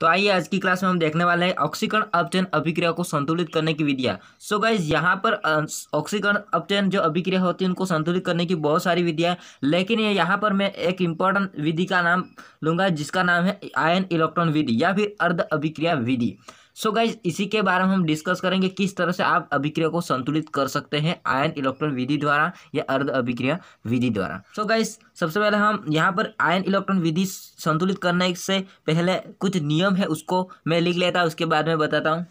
तो आइए आज की क्लास में हम देखने वाले हैं ऑक्सीकरण अपचयन अभिक्रिया को संतुलित करने की विधियाँ सो गाइज यहाँ पर ऑक्सीकरण अपचयन जो अभिक्रिया होती है उनको संतुलित करने की बहुत सारी विधियाँ लेकिन ये यहाँ पर मैं एक इम्पॉर्टेंट विधि का नाम लूँगा जिसका नाम है आयन इलेक्ट्रॉन विधि या फिर अर्ध अभिक्रिया विधि सो so गाइज इसी के बारे में हम डिस्कस करेंगे किस तरह से आप अभिक्रिया को संतुलित कर सकते हैं आयन इलेक्ट्रॉन विधि द्वारा या अर्ध अभिक्रिया विधि द्वारा सो so गाइज सबसे पहले हम यहाँ पर आयन इलेक्ट्रॉन विधि संतुलित करने से पहले कुछ नियम है उसको मैं लिख लेता उसके बाद में बताता हूँ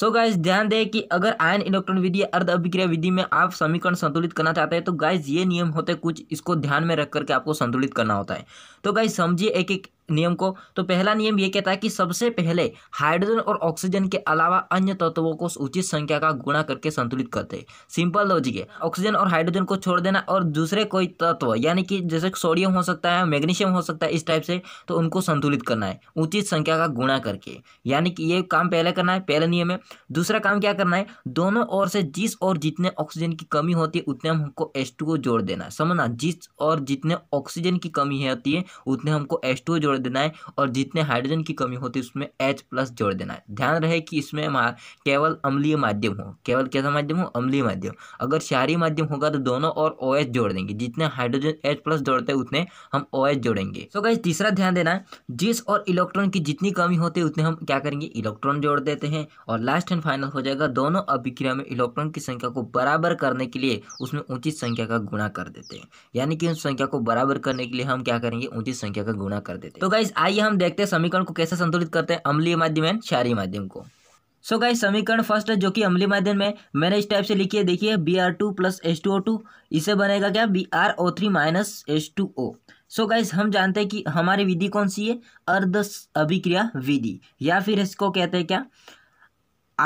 सो गाइज ध्यान दें कि अगर आयन इलेक्ट्रॉन विधि या अर्ध अभिक्रिया विधि में आप समीकरण संतुलित करना चाहते हैं तो गाइज ये नियम होते कुछ इसको ध्यान में रख करके आपको संतुलित करना होता है तो गाइज समझिए एक एक नियम को तो पहला नियम ये कहता है कि सबसे पहले हाइड्रोजन और ऑक्सीजन के अलावा अन्य तत्वों को उचित संख्या का गुणा करके संतुलित करते हैं सिंपल लॉजिक है ऑक्सीजन और हाइड्रोजन को छोड़ देना और दूसरे कोई तत्व यानी कि जैसे सोडियम हो सकता है मैग्नीशियम हो सकता है इस टाइप से तो उनको संतुलित करना है उचित संख्या का गुणा करके यानी कि ये काम पहले करना है पहला नियम है दूसरा काम क्या करना है दोनों ओर से जिस और जितने ऑक्सीजन की कमी होती है उतने हमको एस को जोड़ देना है समझना जिस और जितने ऑक्सीजन की कमी होती है उतने हमको एस जोड़ जोड़ देना है और जितने हाइड्रोजन की कमी होती है उसमें एच प्लस जोड़ देना है ध्यान रहे कि इसमें केवल अम्लीय माध्यम हो केवल कैसा माध्यम हो अम्लीय माध्यम अगर शारी माध्यम होगा तो दोनों और ओ OH जोड़ देंगे जितने हाइड्रोजन एच प्लस जोड़ते हैं उतने हम ओ OH जोड़ेंगे सो so गाइज तीसरा ध्यान देना है जिस और इलेक्ट्रॉन की जितनी कमी होती है उतने हम क्या करेंगे इलेक्ट्रॉन जोड़ देते हैं और लास्ट एंड फाइनल हो जाएगा दोनों अभिक्रिया में इलेक्ट्रॉन की संख्या को बराबर करने के लिए उसमें उचित संख्या का गुणा कर देते हैं यानी कि उस संख्या को बराबर करने के लिए हम क्या करेंगे उचित संख्या का गुणा कर देते हैं तो गाइस आइए हम देखते हैं समीकरण को कैसे संतुलित करते हैं अम्लीय माध्यम एंड क्षारीय माध्यम को सो गाइस समीकरण फर्स्ट है जो कि अम्लीय माध्यम में मैंने इस टाइप से लिखी है देखिए B R two plus H two O two इसे बनेगा क्या B R O three minus H two O so guys हम जानते हैं कि हमारी विधि कौन सी है अर्ध अभिक्रिया विधि या फिर इसको कहते हैं क्या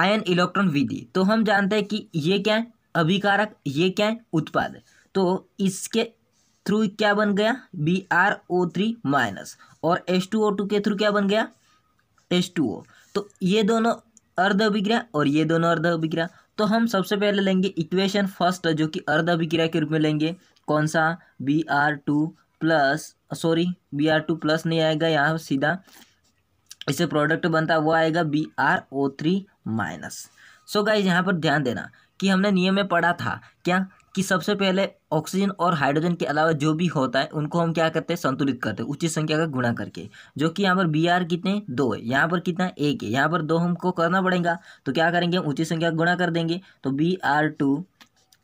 आयन इलेक्ट्रॉन विधि तो हम जानते हैं कि ये क्या है अभिकारक ये क्या है उत्पाद तो इसके थ्रू क्या बन गया B R O three minus और एस टू ओ टू के थ्रू क्या बन गया एस टू ओ तो ये दोनों अर्ध अभिक्रिया और ये दोनों अर्ध अभिक्रिया तो हम सबसे पहले लेंगे इक्वेशन फर्स्ट जो कि अर्ध अभिक्रिया के रूप में लेंगे कौन सा B R two plus sorry B R two plus नहीं आएगा यहाँ सीधा इससे प्रोडक्ट बनता है वो आएगा B R O three minus so guys यहाँ पर ध्यान देना कि हमने नियम में पढ़ा था क्या कि सबसे पहले ऑक्सीजन और हाइड्रोजन के अलावा जो भी होता है उनको हम क्या करते हैं संतुलित करते हैं उचित संख्या का गुणा करके जो कि यहाँ पर बी आर कितने दो है यहाँ पर कितना एक है यहाँ पर दो हमको करना पड़ेगा तो क्या करेंगे हम उचित संख्या का गुणा कर देंगे तो बी आर टू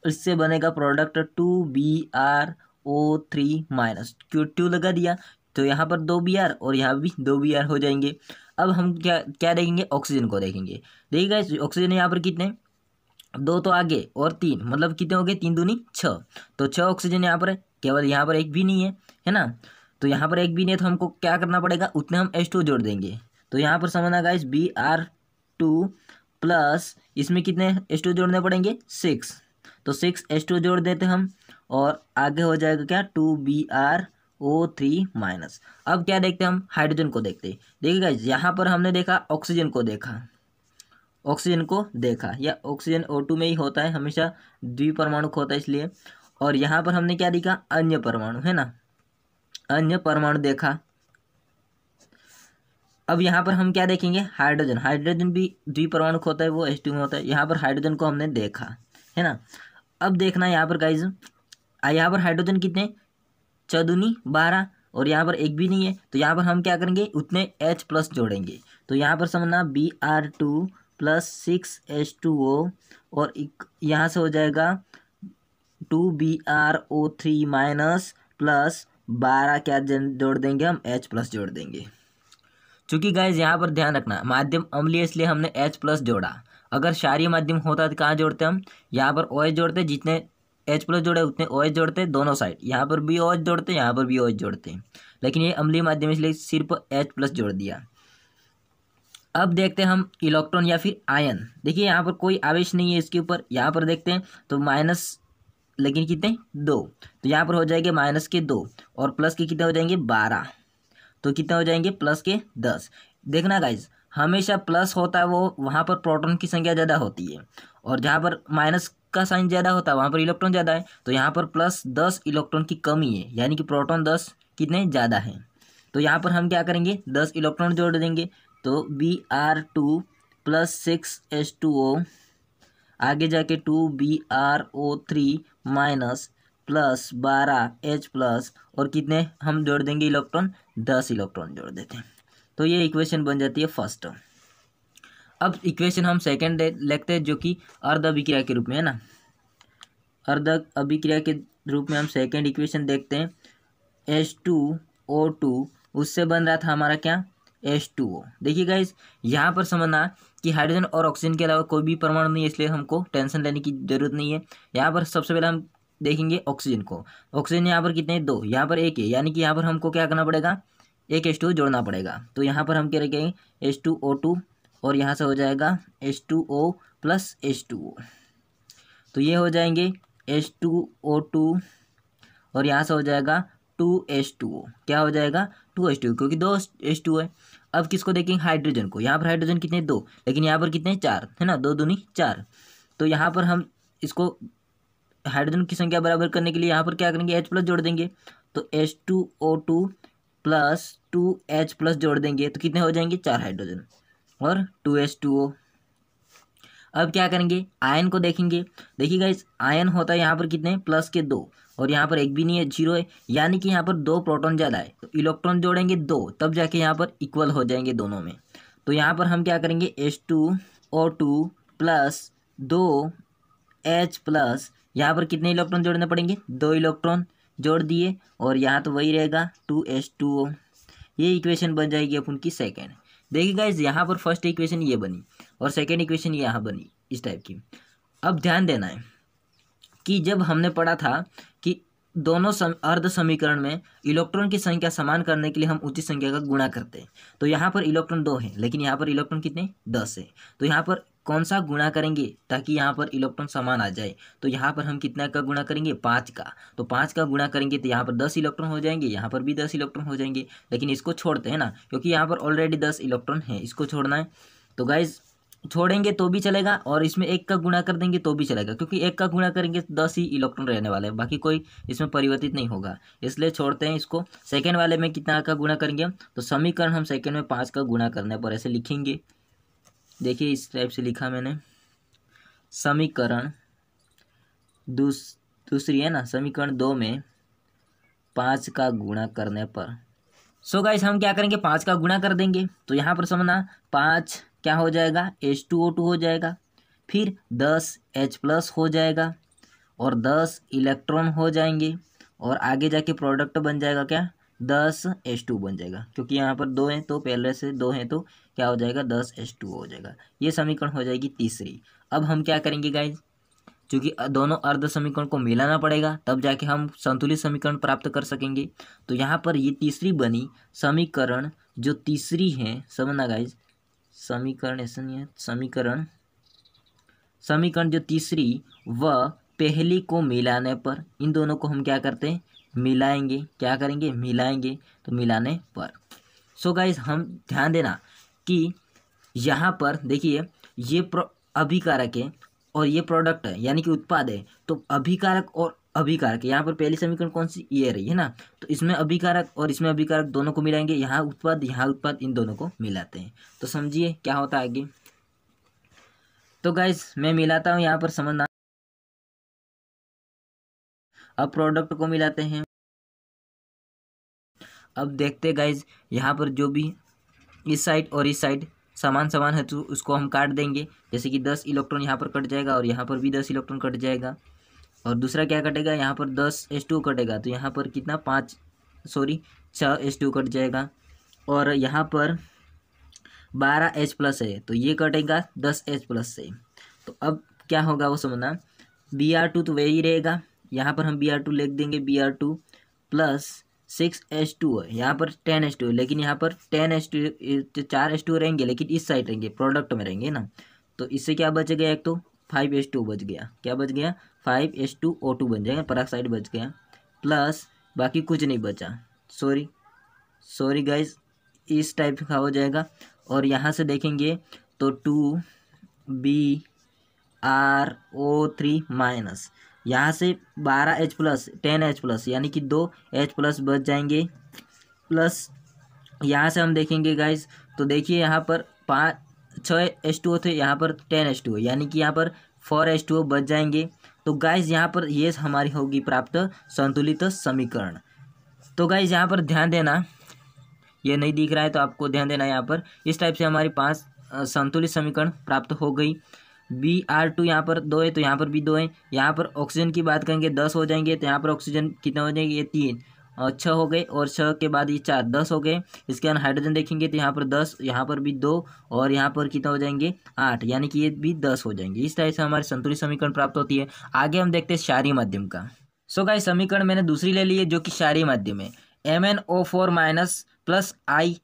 इससे बनेगा product two B R O three minus Q two लगा दिया तो यहाँ पर दो बी आर और यहाँ भी दो बी आर हो जाएंगे अब हम क्या क्या देखेंगे ऑक्सीजन को देखेंगे देखिएगा ऑक्सीजन यहाँ पर कितने दो तो आगे और तीन मतलब कितने हो गए तीन दूनी छः तो छः ऑक्सीजन यहाँ पर है केवल यहाँ पर एक भी नहीं है है ना तो यहाँ पर एक भी नहीं है तो हमको क्या करना पड़ेगा उतने हम एच टू जोड़ देंगे तो यहाँ पर समझना guys B R two plus इसमें कितने एच टू जोड़ने पड़ेंगे सिक्स तो सिक्स एच टू जोड़ देते हम और आगे हो जाएगा क्या two B R O three minus अब क्या देखते हैं हम हाइड्रोजन को देखते देखिए गाइज यहाँ पर हमने देखा ऑक्सीजन को देखा ऑक्सीजन को देखा या ऑक्सीजन ओ टू में ही होता है हमेशा द्विपरमाणुक होता है इसलिए और यहाँ पर हमने क्या देखा अन्य परमाणु है ना अन्य परमाणु देखा अब यहाँ पर हम क्या देखेंगे हाइड्रोजन हाइड्रोजन भी द्विपरमाणुक होता है वो एस में होता है यहाँ पर हाइड्रोजन को हमने देखा है ना अब देखना है यहाँ पर गाइज यहाँ पर हाइड्रोजन कितने चौदनी बारह और यहाँ पर एक भी नहीं है तो यहाँ पर हम क्या करेंगे उतने H प्लस जोड़ेंगे तो यहाँ पर समझना B R two plus six H two O और यहाँ से हो जाएगा two B R O three minus plus बारह क्या जोड़ देंगे हम एच प्लस जोड़ देंगे चूँकि गाइज यहाँ पर ध्यान रखना माध्यम अम्लीय इसलिए हमने एच प्लस जोड़ा अगर क्षारीय माध्यम होता तो कहाँ जोड़ते हम यहाँ पर ओ एच जोड़ते जितने एच प्लस जोड़े उतने ओ एच जोड़ते दोनों साइड यहाँ पर भी ओ एच जोड़ते यहाँ पर भी ओ एच जोड़ते लेकिन ये अम्लीय माध्यम इसलिए सिर्फ एच प्लस जोड़ दिया अब देखते हैं हम इलेक्ट्रॉन या फिर आयन देखिए यहाँ पर कोई आवेश नहीं है इसके ऊपर यहाँ पर देखते हैं तो माइनस लेकिन कितने दो तो यहाँ पर हो जाएंगे माइनस के दो और प्लस के कितने हो जाएंगे बारह तो कितने हो जाएंगे प्लस के दस देखना गाइज हमेशा प्लस होता है वो वहाँ पर प्रोटोन की संख्या ज़्यादा होती है और जहाँ पर माइनस का साइन ज़्यादा होता है वहाँ पर इलेक्ट्रॉन ज़्यादा है तो यहाँ पर प्लस दस इलेक्ट्रॉन की कमी है यानी कि प्रोटोन दस कितने ज़्यादा हैं तो यहाँ पर हम क्या करेंगे दस इलेक्ट्रॉन जोड़ देंगे तो B R two plus six H two O आगे जाके two B R O three minus plus बारह एच प्लस और कितने हम जोड़ देंगे इलेक्ट्रॉन दस इलेक्ट्रॉन जोड़ देते हैं तो ये इक्वेशन बन जाती है फर्स्ट अब इक्वेशन हम सेकंड लिखते हैं जो कि अर्ध अभिक्रिया के रूप में है ना अर्ध अभिक्रिया के रूप में हम सेकंड इक्वेशन देखते हैं एच टू ओ टू उससे बन रहा था हमारा क्या एस टू ओ देखिए गाइज यहाँ पर समझना कि हाइड्रोजन और ऑक्सीजन के अलावा कोई भी परमाणु नहीं है इसलिए हमको टेंशन लेने की जरूरत नहीं है यहाँ पर सबसे पहले हम देखेंगे ऑक्सीजन को ऑक्सीजन यहाँ पर कितने दो यहाँ पर एक है यानी कि यहाँ पर हमको क्या करना पड़ेगा एक एस टू जोड़ना पड़ेगा तो यहाँ पर हम क्या रखेंगे एस टू ओ टू और यहाँ से हो जाएगा S two O plus S two O तो ये हो जाएंगे एस टू ओ टू और यहाँ से हो जाएगा टू एस टू ओ क्या हो जाएगा टू एस टू क्योंकि दो एस टू है अब किसको देखेंगे हाइड्रोजन को यहाँ पर हाइड्रोजन कितने दो लेकिन यहाँ पर कितने चार है ना दो दूनी चार तो यहाँ पर हम इसको हाइड्रोजन की संख्या बराबर करने के लिए यहाँ पर क्या करेंगे एच प्लस जोड़ देंगे तो H two O two plus two H plus जोड़ देंगे तो कितने हो जाएंगे चार हाइड्रोजन और टू एच टू ओ अब क्या करेंगे आयन को देखेंगे देखिए गाइज आयन होता है यहाँ पर कितने प्लस के दो और यहाँ पर एक भी नहीं है जीरो है यानी कि यहाँ पर दो प्रोटॉन ज़्यादा है तो इलेक्ट्रॉन जोड़ेंगे दो तब जाके यहाँ पर इक्वल हो जाएंगे दोनों में तो यहाँ पर हम क्या करेंगे H two O two plus दो एच प्लस यहाँ पर कितने इलेक्ट्रॉन जोड़ने पड़ेंगे दो इलेक्ट्रॉन जोड़ दिए और यहाँ तो वही रहेगा टू एच टू ओ ये इक्वेशन बन जाएगी अपन की सेकेंड देखिए इस यहाँ पर फर्स्ट इक्वेशन ये बनी और सेकेंड इक्वेशन यहाँ बनी इस टाइप की अब ध्यान देना है कि जब हमने पढ़ा था कि दोनों सम, अर्ध समीकरण में इलेक्ट्रॉन की संख्या समान करने के लिए हम उचित संख्या का गुणा करते हैं तो यहाँ पर इलेक्ट्रॉन दो है लेकिन यहाँ पर इलेक्ट्रॉन कितने दस है तो यहाँ पर कौन सा गुणा करेंगे ताकि यहाँ पर इलेक्ट्रॉन समान आ जाए तो यहाँ पर हम कितना का गुणा करेंगे पाँच का तो पाँच का गुणा करेंगे तो यहाँ पर दस इलेक्ट्रॉन हो जाएंगे यहाँ पर भी दस इलेक्ट्रॉन हो जाएंगे लेकिन इसको छोड़ते हैं ना क्योंकि यहाँ पर ऑलरेडी दस इलेक्ट्रॉन है इसको छोड़ना है तो गाइज़ छोड़ेंगे तो भी चलेगा और इसमें एक का गुणा कर देंगे तो भी चलेगा क्योंकि एक का गुणा करेंगे तो दस ही इलेक्ट्रॉन रहने वाले हैं बाकी कोई इसमें परिवर्तित नहीं होगा इसलिए छोड़ते हैं इसको सेकेंड वाले में कितना का गुणा करेंगे तो समीकरण हम सेकेंड में पाँच का गुणा करने पर ऐसे लिखेंगे देखिए इस टाइप से लिखा मैंने समीकरण दूस दूसरी है ना समीकरण दो में पाँच का गुणा करने पर सो so गाइस हम क्या करेंगे पाँच का गुणा कर देंगे तो यहाँ पर समझना पाँच क्या हो जाएगा एच टू ओ टू हो जाएगा फिर दस एच प्लस हो जाएगा और दस इलेक्ट्रॉन हो जाएंगे और आगे जाके प्रोडक्ट बन जाएगा क्या दस एच टू बन जाएगा क्योंकि यहाँ पर दो हैं तो पहले से दो हैं तो क्या हो जाएगा दस एच टू हो जाएगा ये समीकरण हो जाएगी तीसरी अब हम क्या करेंगे गाइज क्योंकि दोनों अर्ध समीकरण को मिलाना पड़ेगा तब जाके हम संतुलित समीकरण प्राप्त कर सकेंगे तो यहाँ पर ये तीसरी बनी समीकरण जो तीसरी है समझना गाइज समीकरण ऐसा नहीं है समीकरण समीकरण जो तीसरी व पहली को मिलाने पर इन दोनों को हम क्या करते हैं मिलाएंगे क्या करेंगे मिलाएंगे तो मिलाने पर सो so गाइज हम ध्यान देना कि यहाँ पर देखिए ये अभिकारक है और ये प्रोडक्ट है यानी कि उत्पाद है तो अभिकारक और अभिकारक यहाँ पर पहली समीकरण कौन सी ये रही है ना तो इसमें अभिकारक और इसमें अभिकारक दोनों को मिलाएंगे यहाँ उत्पाद यहाँ उत्पाद इन दोनों को मिलाते हैं तो समझिए क्या होता है आगे तो गाइज मैं मिलाता हूँ यहाँ पर समझना अब प्रोडक्ट को मिलाते हैं अब देखते गाइज यहाँ पर जो भी इस साइड और इस साइड समान समान है तो उसको हम काट देंगे जैसे कि दस इलेक्ट्रॉन यहाँ पर कट जाएगा और यहाँ पर भी दस इलेक्ट्रॉन कट जाएगा और दूसरा क्या कटेगा यहाँ पर दस एस टू कटेगा तो यहाँ पर कितना पाँच सॉरी छः एस टू कट जाएगा और यहाँ पर बारह एच प्लस है तो ये कटेगा दस एच प्लस से तो अब क्या होगा वो समझना बी आर टू तो वही रहेगा यहाँ पर हम बी आर टू लिख देंगे B R two plus six H two है यहाँ पर टेन एच टू है लेकिन यहाँ पर टेन एच टू चार एच टू रहेंगे लेकिन इस साइड रहेंगे प्रोडक्ट में रहेंगे ना तो इससे क्या बचेगा एक तो फाइव एस टू बच गया क्या बच गया five S two O two बन जाएगा पराक्साइड बच गया प्लस बाकी कुछ नहीं बचा सॉरी सॉरी गाइज इस टाइप का हो जाएगा और यहाँ से देखेंगे तो two B R O three minus यहाँ से बारह H plus ten H plus यानी कि दो एच प्लस बच जाएंगे प्लस यहाँ से हम देखेंगे गाइज तो देखिए यहाँ पर पाँच छः एच टू ओ थे यहाँ पर टेन एच टू ओ यानी कि यहाँ पर फोर एच टू ओ बच जाएंगे तो गाइज यहाँ पर ये हमारी होगी प्राप्त संतुलित समीकरण तो गाइज यहाँ पर ध्यान देना ये नहीं दिख रहा है तो आपको ध्यान देना यहाँ पर इस टाइप से हमारी पाँच संतुलित समीकरण प्राप्त हो गई बी आर टू यहाँ पर दो है तो यहाँ पर भी दो है यहाँ पर ऑक्सीजन की बात करेंगे दस हो जाएंगे तो यहाँ पर ऑक्सीजन कितना हो जाएंगे ये तीन छः हो गए और छः के बाद ये चार दस हो गए इसके बाद हाइड्रोजन देखेंगे तो यहाँ पर दस यहाँ पर भी दो और यहाँ पर कितना हो जाएंगे आठ यानी कि ये भी दस हो जाएंगे इस तरह से हमारे संतुलित समीकरण प्राप्त होती है आगे हम देखते हैं शारी माध्यम का सो का समीकरण मैंने दूसरी ले ली है जो कि शारी माध्यम है M N O four minus plus I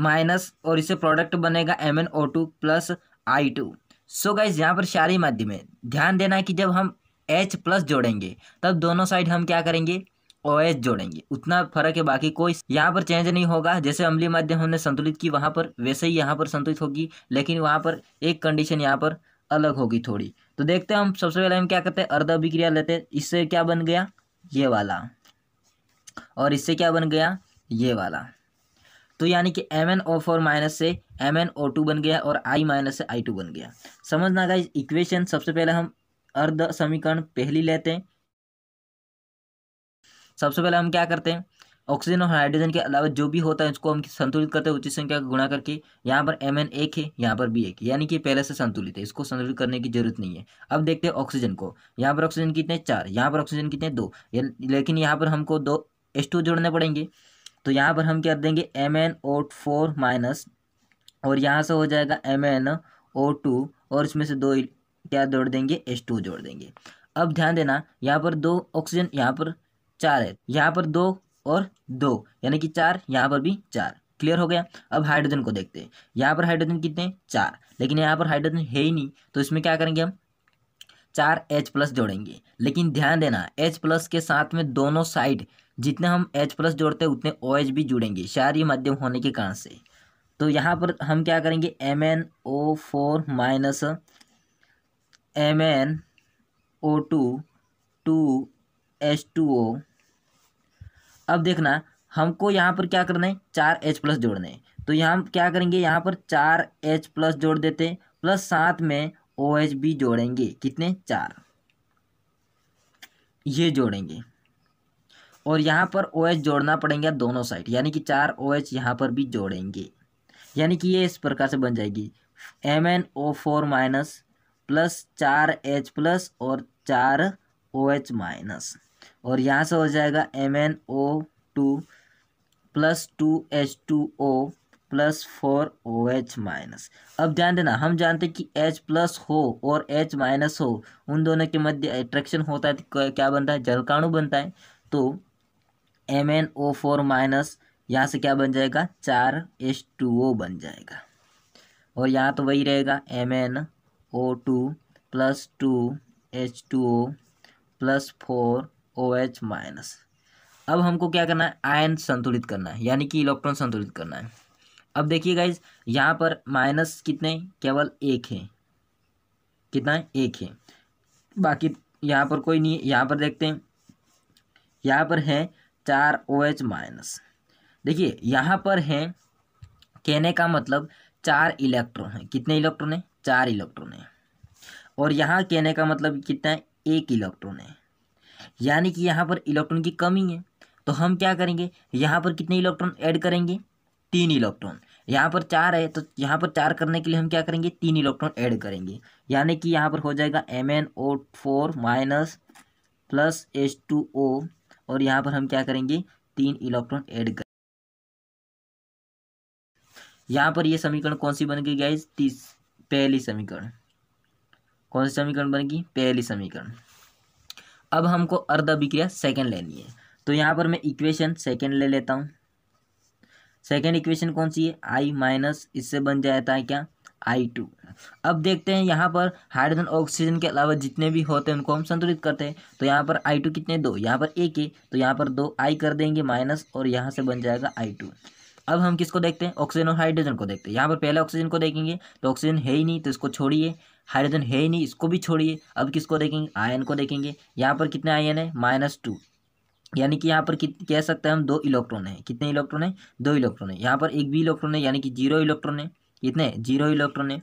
minus और इसे प्रोडक्ट बनेगा M N O two plus I two so guys यहाँ पर शारी माध्यम है ध्यान देना है कि जब हम एच प्लस जोड़ेंगे तब दोनों साइड हम क्या करेंगे ओ एच जोड़ेंगे उतना फर्क है बाकी कोई यहाँ पर चेंज नहीं होगा जैसे अम्लीय माध्यम हमने संतुलित की वहाँ पर वैसे ही यहाँ पर संतुलित होगी लेकिन वहाँ पर एक कंडीशन यहाँ पर अलग होगी थोड़ी तो देखते हैं हम सबसे पहले हम क्या करते हैं अर्ध अभिक्रिया लेते हैं इससे क्या बन गया ये वाला और इससे क्या बन गया ये वाला तो यानी कि M N O four minus से एम एन ओ टू बन गया और आई माइनस से आई टू बन गया समझना का इक्वेशन सबसे पहले हम अर्ध समीकरण पहली लेते हैं सबसे पहले हम क्या करते हैं ऑक्सीजन और हाइड्रोजन के अलावा जो भी होता है उसको हम संतुलित करते हैं उचित संख्या का गुणा करके यहाँ पर एम एन एक है यहाँ पर बी एक यानी कि पहले से संतुलित है इसको संतुलित करने की जरूरत नहीं है अब देखते हैं ऑक्सीजन को यहाँ पर ऑक्सीजन कितने चार यहाँ पर ऑक्सीजन कितने दो लेकिन यहाँ पर हमको दो एस टू जोड़ने पड़ेंगे तो यहाँ पर हम क्या देंगे M N O four minus और यहाँ से हो जाएगा एम एन ओ टू और इसमें से दो क्या जोड़ देंगे एस टू जोड़ देंगे अब ध्यान देना यहाँ पर दो ऑक्सीजन यहाँ पर चार है यहाँ पर दो और दो यानी कि चार यहाँ पर भी चार क्लियर हो गया अब हाइड्रोजन को देखते हैं यहाँ पर हाइड्रोजन कितने चार लेकिन यहाँ पर हाइड्रोजन है ही नहीं तो इसमें क्या करेंगे हम चार एच प्लस जोड़ेंगे लेकिन ध्यान देना एच प्लस के साथ में दोनों साइड जितने हम एच प्लस जोड़ते हैं उतने ओ OH एच भी जुड़ेंगे क्षारीय माध्यम होने के कारण से तो यहाँ पर हम क्या करेंगे M N O four minus M N O two two H two O अब देखना हमको यहाँ पर क्या करना है चार एच प्लस जोड़ना है तो यहाँ क्या करेंगे यहाँ पर चार एच प्लस जोड़ देते हैं प्लस साथ में ओ एच भी जोड़ेंगे कितने चार ये जोड़ेंगे और यहाँ पर ओ एच जोड़ना पड़ेगा दोनों साइड यानी कि चार ओ एच यहाँ पर भी जोड़ेंगे यानी कि ये इस प्रकार से बन जाएगी M N O four minus plus चार एच प्लस और चार ओ एच माइनस और यहाँ से हो जाएगा M N O two plus two H two O plus four O H minus अब ध्यान देना हम जानते हैं कि एच प्लस हो और एच माइनस हो उन दोनों के मध्य एट्रैक्शन होता है तो क्या बनता है जलकाणु बनता है तो M N O four minus यहाँ से क्या बन जाएगा चार एच टू ओ बन जाएगा और यहाँ तो वही रहेगा M N O two plus two H two O plus four O H minus अब हमको क्या करना है आयन संतुलित करना है यानी कि इलेक्ट्रॉन संतुलित करना है अब देखिए गाइज यहाँ पर माइनस कितने केवल एक है कितना है एक है बाकी यहाँ पर कोई नहीं है यहाँ पर देखते हैं यहाँ पर है चार ओ एच माइनस देखिए यहाँ पर है कहने का मतलब चार इलेक्ट्रॉन है कितने इलेक्ट्रॉन है चार इलेक्ट्रॉन है और यहाँ कहने का मतलब कितना है एक इलेक्ट्रॉन है यानी कि यहाँ पर इलेक्ट्रॉन की कमी है तो हम क्या करेंगे यहाँ पर कितने इलेक्ट्रॉन ऐड करेंगे तीन इलेक्ट्रॉन यहाँ पर चार है तो यहाँ पर चार करने के लिए हम क्या करेंगे तीन इलेक्ट्रॉन ऐड करेंगे यानी कि यहाँ पर हो जाएगा M N O four minus plus H two O और यहाँ पर हम क्या करेंगे तीन इलेक्ट्रॉन ऐड कर यहाँ पर ये समीकरण कौन सी बन गई गाइज तीस पहली समीकरण कौन सी समीकरण बनेगी पहली समीकरण अब हमको अर्ध अभिक्रिया सेकेंड लेनी है तो यहाँ पर मैं इक्वेशन सेकेंड ले लेता हूँ सेकेंड इक्वेशन कौन सी है आई माइनस इससे बन जाता है क्या आई टू अब देखते हैं यहाँ पर हाइड्रोजन ऑक्सीजन के अलावा जितने भी होते हैं उनको हम संतुलित करते हैं तो यहाँ पर आई टू कितने दो यहाँ पर एक है तो यहाँ पर दो आई कर देंगे माइनस और यहाँ से बन जाएगा आई टू अब हम किसको देखते हैं ऑक्सीजन और हाइड्रोजन को देखते हैं यहाँ पर पहले ऑक्सीजन को देखेंगे तो ऑक्सीजन है ही नहीं तो इसको छोड़िए हाइड्रोजन है ही नहीं इसको भी छोड़िए अब किसको देखेंगे आयन को देखेंगे यहाँ पर कितने आयन है माइनस टू यानी कि यहाँ पर कह सकते हैं हम दो इलेक्ट्रॉन है कितने इलेक्ट्रॉन है दो इलेक्ट्रॉन है यहाँ पर एक भी इलेक्ट्रॉन है यानी कि जीरो इलेक्ट्रॉन है कितने जीरो इलेक्ट्रॉन है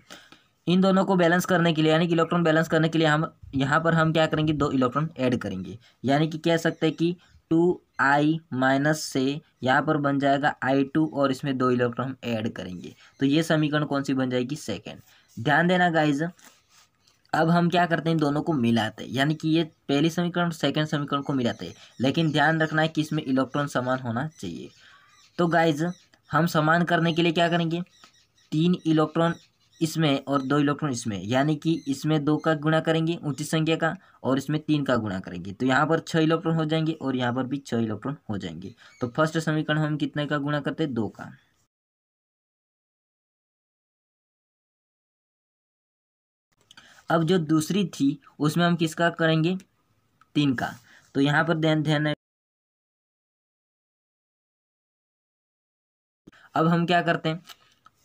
इन दोनों को बैलेंस करने के लिए यानी कि इलेक्ट्रॉन बैलेंस करने के लिए हम यहाँ पर हम क्या करेंगे दो इलेक्ट्रॉन ऐड करेंगे यानी कि कह सकते हैं कि टू आई माइनस से यहाँ पर बन जाएगा आई टू और इसमें दो इलेक्ट्रॉन हम ऐड करेंगे तो ये समीकरण कौन सी बन जाएगी सेकेंड ध्यान देना गाइज अब हम क्या करते हैं दोनों को मिलाते हैं यानी कि ये पहली समीकरण सेकंड समीकरण को मिलाते हैं लेकिन ध्यान रखना है कि इसमें इलेक्ट्रॉन समान होना चाहिए तो गाइज हम समान करने के लिए क्या करेंगे तीन इलेक्ट्रॉन इसमें और दो इलेक्ट्रॉन इसमें यानी कि इसमें दो का गुणा करेंगे ऊंची संख्या का और इसमें तीन का गुणा करेंगे तो यहाँ पर छः इलेक्ट्रॉन हो जाएंगे और यहाँ पर भी छः इलेक्ट्रॉन हो जाएंगे तो फर्स्ट समीकरण हम कितने का गुणा करते हैं दो का अब जो दूसरी थी उसमें हम किसका करेंगे तीन का तो यहाँ पर ध्यान ध्यान अब हम क्या करते हैं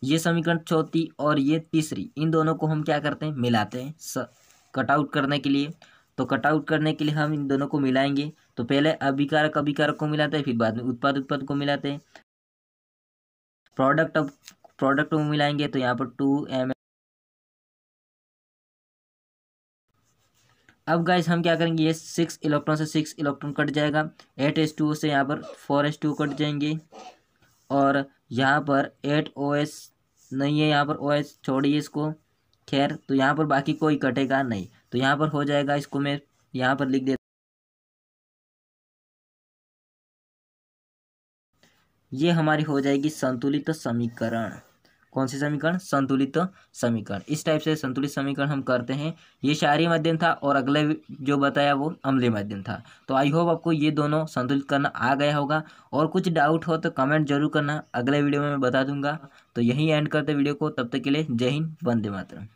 ये समीकरण चौथी और ये तीसरी इन दोनों को हम क्या करते हैं मिलाते हैं स कटआउट करने के लिए तो कटआउट करने के लिए हम इन दोनों को मिलाएंगे तो पहले अभिकारक अभिकारक को मिलाते हैं फिर बाद में उत्पाद उत्पाद को मिलाते हैं प्रोडक्ट अब प्रोडक्ट को मिलाएंगे तो यहाँ पर टू एम अब गाइस हम क्या करेंगे ये सिक्स इलेक्ट्रॉन से सिक्स इलेक्ट्रॉन कट जाएगा एट एस टू से यहाँ पर फोर एस टू कट जाएंगे और यहाँ पर एट ओ एस नहीं है यहाँ पर ओ एस छोड़िए इसको खैर तो यहाँ पर बाकी कोई कटेगा नहीं तो यहाँ पर हो जाएगा इसको मैं यहाँ पर लिख देता ये हमारी हो जाएगी संतुलित समीकरण कौन से समीकरण संतुलित तो समीकरण इस टाइप से संतुलित समीकरण हम करते हैं ये शारीरिक माध्यम था और अगले जो बताया वो अम्लीय माध्यम था तो आई होप आपको ये दोनों संतुलित करना आ गया होगा और कुछ डाउट हो तो कमेंट जरूर करना अगले वीडियो में मैं बता दूंगा तो यहीं एंड करते वीडियो को तब तक के लिए जय हिंद वंदे मातरम